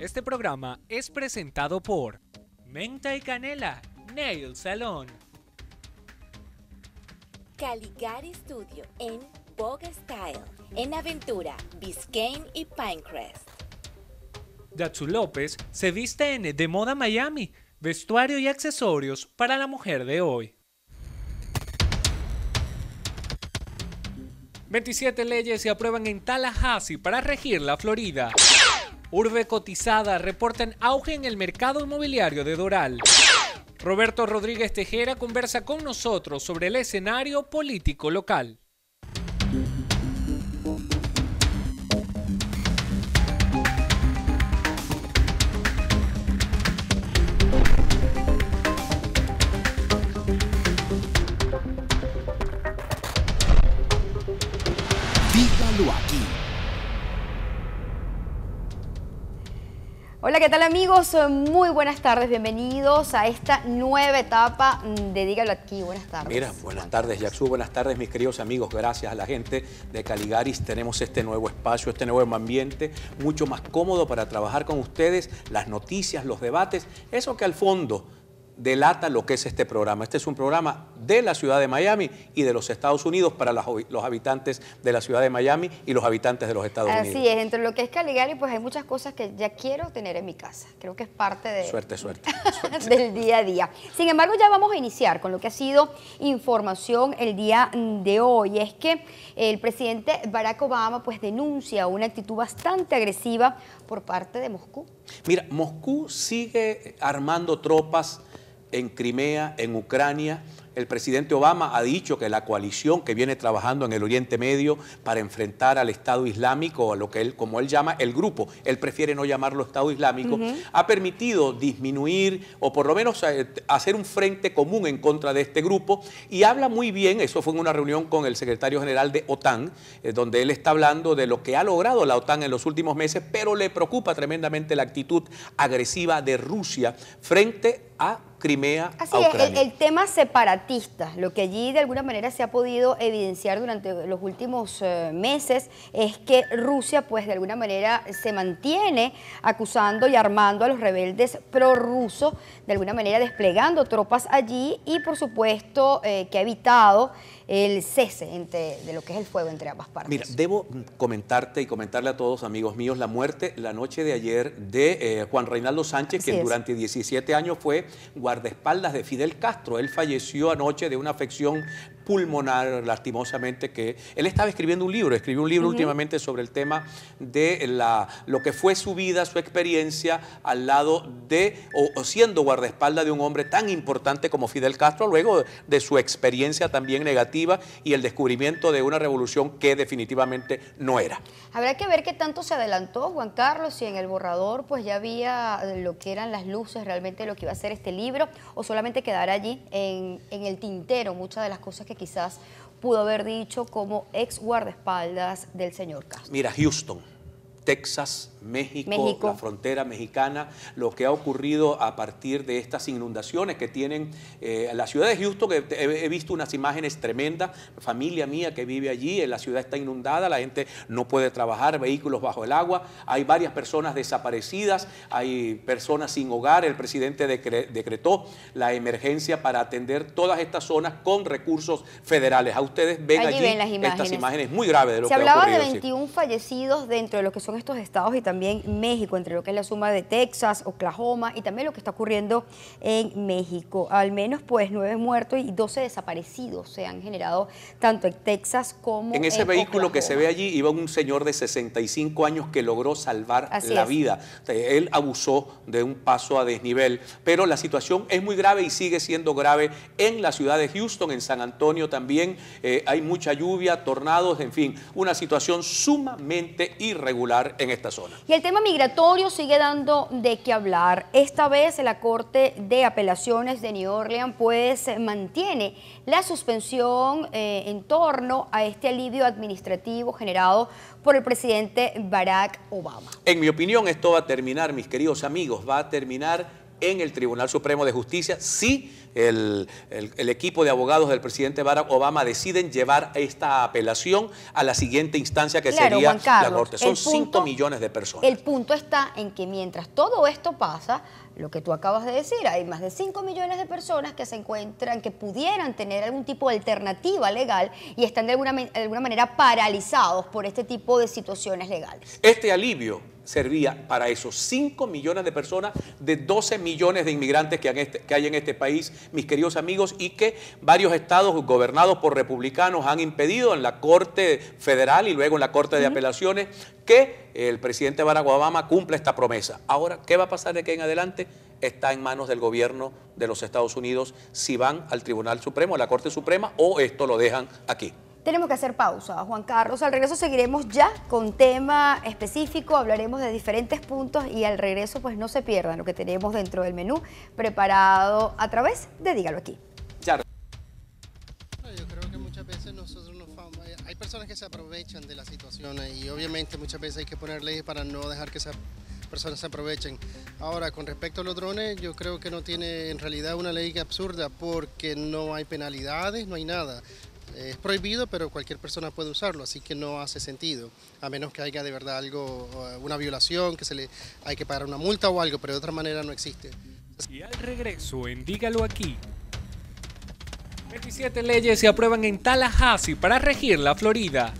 Este programa es presentado por Menta y Canela, Nail Salon, Caligari Studio en Vogue Style, en Aventura, Biscayne y Pinecrest. Yatsu López se viste en De Moda Miami, vestuario y accesorios para la mujer de hoy. 27 leyes se aprueban en Tallahassee para regir la Florida. Urbe cotizada reportan auge en el mercado inmobiliario de Doral. Roberto Rodríguez Tejera conversa con nosotros sobre el escenario político local. Dígalo aquí. Hola, ¿qué tal amigos? Eh, muy buenas tardes, bienvenidos a esta nueva etapa mm, de Dígalo aquí. Buenas tardes. Mira, buenas tardes, Yaxu, buenas tardes, mis queridos amigos. Gracias a la gente de Caligaris tenemos este nuevo espacio, este nuevo ambiente, mucho más cómodo para trabajar con ustedes, las noticias, los debates, eso que al fondo delata lo que es este programa. Este es un programa de la ciudad de Miami y de los Estados Unidos para los habitantes de la ciudad de Miami y los habitantes de los Estados Unidos. Así es, entre lo que es Caligari, pues hay muchas cosas que ya quiero tener en mi casa. Creo que es parte de, suerte, suerte. del día a día. Sin embargo, ya vamos a iniciar con lo que ha sido información el día de hoy. Es que el presidente Barack Obama pues denuncia una actitud bastante agresiva por parte de Moscú. Mira, Moscú sigue armando tropas en Crimea, en Ucrania, el presidente Obama ha dicho que la coalición que viene trabajando en el Oriente Medio para enfrentar al Estado Islámico, a lo que él, como él llama, el grupo, él prefiere no llamarlo Estado Islámico, ha permitido disminuir o por lo menos eh, hacer un frente común en contra de este grupo y habla muy bien, eso fue en una reunión con el secretario general de OTAN, eh, donde él está hablando de lo que ha logrado la OTAN en los últimos meses, pero le preocupa tremendamente la actitud agresiva de Rusia frente a Crimea. Así es, el, tema separativo lo que allí de alguna manera se ha podido evidenciar durante los últimos eh, meses es que Rusia pues de alguna manera se mantiene acusando y armando a los rebeldes prorrusos, de alguna manera desplegando tropas allí y por supuesto eh, que ha evitado el cese entre, de lo que es el fuego entre ambas partes. Mira, debo comentarte y comentarle a todos, amigos míos, la muerte la noche de ayer de eh, Juan Reinaldo Sánchez, que durante 17 años fue guardaespaldas de Fidel Castro. Él falleció anoche de una afección pulmonar, lastimosamente, que él estaba escribiendo un libro, escribió un libro últimamente sobre el tema de la, lo que fue su vida, su experiencia al lado de, o, siendo guardaespaldas de un hombre tan importante como Fidel Castro, luego de, su experiencia también negativa y el descubrimiento de una revolución que definitivamente no era. Habrá que ver qué tanto se adelantó Juan Carlos, si en el borrador pues ya había lo que eran las luces, realmente lo que iba a ser este libro, o solamente quedar allí en el tintero muchas de las cosas que quizás pudo haber dicho como ex guardaespaldas del señor Castro? Mira, Houston. Texas, México, la frontera mexicana, lo que ha ocurrido a partir de estas inundaciones que tienen eh, la ciudad de Houston, que he, visto unas imágenes tremendas, familia mía que vive allí, la ciudad está inundada, la gente no puede trabajar, vehículos bajo el agua, hay varias personas desaparecidas, hay personas sin hogar, el presidente decretó la emergencia para atender todas estas zonas con recursos federales. A ustedes ven allí, estas imágenes muy graves de lo que ha ocurrido. Se hablaba de 21 fallecidos dentro de lo que son estos estados y también México, entre lo que es la suma de Texas, Oklahoma y también lo que está ocurriendo en México. Al menos pues nueve muertos y doce desaparecidos se han generado tanto en Texas como en En ese vehículo que se ve allí iba un señor de 65 años que logró salvar la vida. Eh, él abusó de un paso a desnivel, pero la situación es muy grave y sigue siendo grave en la ciudad de Houston, en San Antonio también. Eh, hay mucha lluvia, tornados, en fin, una situación sumamente irregular en esta zona. Y el tema migratorio sigue dando de qué hablar. Esta vez la Corte de Apelaciones de New Orleans pues mantiene la suspensión eh, en torno a este alivio administrativo generado por el presidente Barack Obama. En mi opinión esto va a terminar, mis queridos amigos, va a terminar en el Tribunal Supremo de Justicia si el, equipo de abogados del presidente Barack Obama deciden llevar esta apelación a la siguiente instancia que sería la Corte. Son 5 millones de personas. El punto está en que mientras todo esto pasa, lo que tú acabas de decir, hay más de 5 millones de personas que se encuentran, que pudieran tener algún tipo de alternativa legal y están de alguna, de alguna manera paralizados por este tipo de situaciones legales. Este alivio servía para esos 5 millones de personas de 12 millones de inmigrantes este, que, hay en este país, mis queridos amigos, y que varios estados gobernados por republicanos han impedido en la Corte Federal y luego en la Corte de Apelaciones que el presidente Barack Obama cumpla esta promesa. Ahora, ¿qué va a pasar de aquí en adelante? está en manos del gobierno de los Estados Unidos si van al Tribunal Supremo, a la Corte Suprema, o esto lo dejan aquí. Tenemos que hacer pausa, Juan Carlos. Al regreso seguiremos ya con tema específico, hablaremos de diferentes puntos y al regreso pues no se pierdan lo que tenemos dentro del menú preparado a través de Dígalo aquí. Yo creo que muchas veces nosotros nos vamos, hay personas que se aprovechan de las situaciones y obviamente muchas veces hay que poner leyes para no dejar que esas personas se aprovechen. Ahora, con respecto a los drones, yo creo que no tiene en realidad una ley absurda porque no hay penalidades, no hay nada es prohibido, pero cualquier persona puede usarlo, así que no hace sentido, a menos que haya de verdad algo, una violación, que se le hay que pagar una multa o algo, pero de otra manera no existe. Y al regreso, en Dígalo aquí. 17 leyes se aprueban en Tallahassee para regir la Florida.